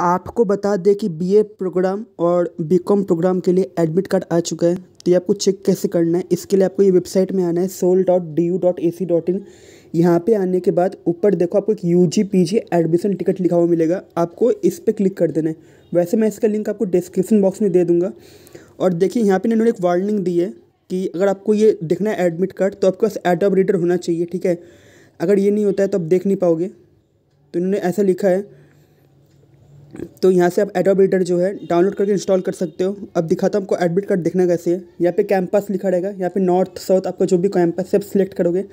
आपको बता दें कि बीए प्रोग्राम और बीकॉम प्रोग्राम के लिए एडमिट कार्ड आ चुका है तो ये आपको चेक कैसे करना है इसके लिए आपको ये वेबसाइट में आना है SOL dot D U dot A C dot in यहाँ पर आने के बाद ऊपर देखो आपको एक U G P G admission ticket लिखा हुआ मिलेगा आपको इस पर क्लिक कर देना है वैसे मैं इसका लिंक आपको डिस्क्रिप्शन बॉक्स में दे दूँगा और देखिए यहाँ पर इन्होंने एक वार्निंग दी है कि अगर आपको ये देखना है एडमिट कार्ड तो आपके पास एडॉप रीडर होना चाहिए ठीक है अगर ये नहीं होता है तो आप देख नहीं पाओगे तो इन्होंने ऐसा लिखा है तो यहाँ से आप एडोब रीडर जो है डाउनलोड करके इंस्टॉल कर सकते हो अब दिखाता हूँ आपको एडमिट कार्ड देखना कैसे है यहाँ पे कैंपस लिखा रहेगा यहाँ पे नॉर्थ साउथ आपका जो भी कैंपस है आप सिलेक्ट करोगे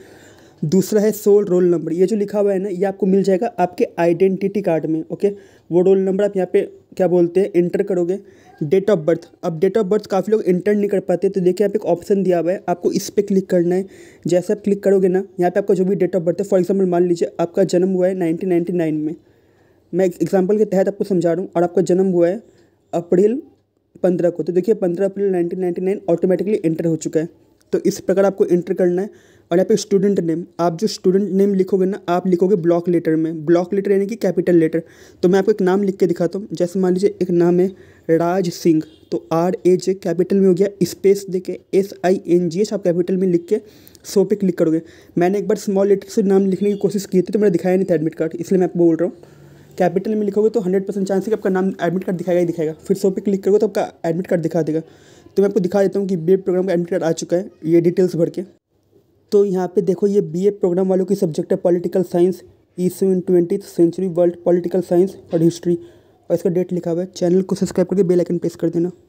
दूसरा है सोल रोल नंबर ये जो लिखा हुआ है ना ये आपको मिल जाएगा आपके आइडेंटिटी कार्ड में ओके वो रोल नंबर आप यहाँ पे क्या बोलते हैं इंटर करोगे डेट ऑफ बर्थ अब डेट ऑफ बर्थ काफ़ी लोग इंटर नहीं कर पाते तो देखिए आप एक ऑप्शन दिया हुआ है आपको इस पर क्लिक करना है जैसे आप क्लिक करोगे ना यहाँ पे आपका जो भी डेट ऑफ बर्थ है फॉर एग्जाम्पल मान लीजिए आपका जन्म हुआ है नाइनटीन में मैं एग्जाम्पल के तहत आपको समझा रहा हूँ और आपका जन्म हुआ है अप्रैल पंद्रह को तो देखिए पंद्रह April nineteen ninety nine automatically enter हो चुका है तो इस प्रकार आपको इंटर करना है और यहाँ पे स्टूडेंट नेम आप जो स्टूडेंट नेम लिखोगे ना आप लिखोगे ब्लॉक लेटर में ब्लॉक लेटर यानी कि कैपिटल लेटर तो मैं आपको एक नाम लिख के दिखाता हूँ जैसे मान लीजिए एक नाम है राज सिंह तो आर ए जे कैपिटल में हो गया स्पेस दे के S I N G H आप कैपिटल में लिख के सो पे क्लिक करोगे मैंने एक बार स्मॉल लेटर से नाम लिखने की कोशिश की थी तो मैंने दिखाया नहीं था एडमिट कार्ड इसलिए मैं आपको बोल रहा हूँ कैपिटल में लिखोगे तो हंड्रेड परसेंट चांस है कि आपका नाम एडमिट कार्ड दिखाएगा ही दिखाएगा फिर सौ पे क्लिक करोगे तो आपका एडमिट कार्ड दिखा देगा तो मैं आपको दिखा देता हूँ कि बी प्रोग्राम का एडमिट कार्ड आ चुका है ये डिटेल्स भर के तो यहाँ पे देखो ये बी प्रोग्राम वालों की सब्जेक्ट है पॉलिटिकल साइंस ईस्वी twenty century world political science और हिस्ट्री और इसका डेट लिखा हुआ है चैनल को सब्सक्राइब करके बेल आइकन प्रेस कर देना